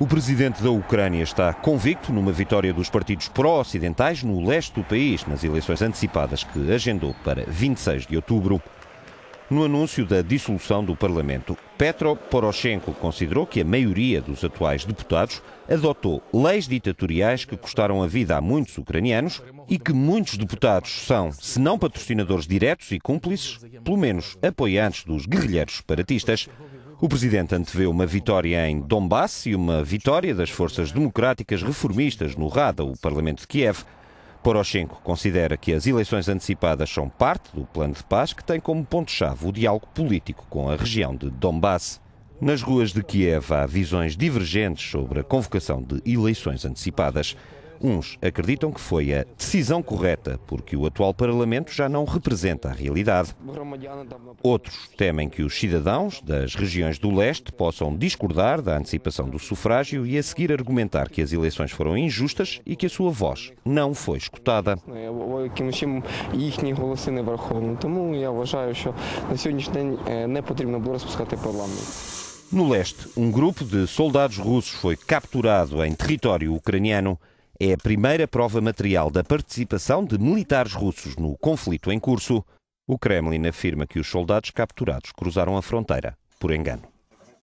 O presidente da Ucrânia está convicto numa vitória dos partidos pró-ocidentais no leste do país nas eleições antecipadas que agendou para 26 de outubro. No anúncio da dissolução do Parlamento, Petro Poroshenko considerou que a maioria dos atuais deputados adotou leis ditatoriais que custaram a vida a muitos ucranianos e que muitos deputados são, se não patrocinadores diretos e cúmplices, pelo menos apoiantes dos guerrilheiros separatistas o presidente antevê uma vitória em Donbass e uma vitória das forças democráticas reformistas no Rada, o parlamento de Kiev. Poroshenko considera que as eleições antecipadas são parte do plano de paz que tem como ponto-chave o diálogo político com a região de Donbass. Nas ruas de Kiev há visões divergentes sobre a convocação de eleições antecipadas. Uns acreditam que foi a decisão correta, porque o atual Parlamento já não representa a realidade. Outros temem que os cidadãos das regiões do leste possam discordar da antecipação do sufrágio e a seguir argumentar que as eleições foram injustas e que a sua voz não foi escutada. No leste, um grupo de soldados russos foi capturado em território ucraniano. É a primeira prova material da participação de militares russos no conflito em curso. O Kremlin afirma que os soldados capturados cruzaram a fronteira por engano.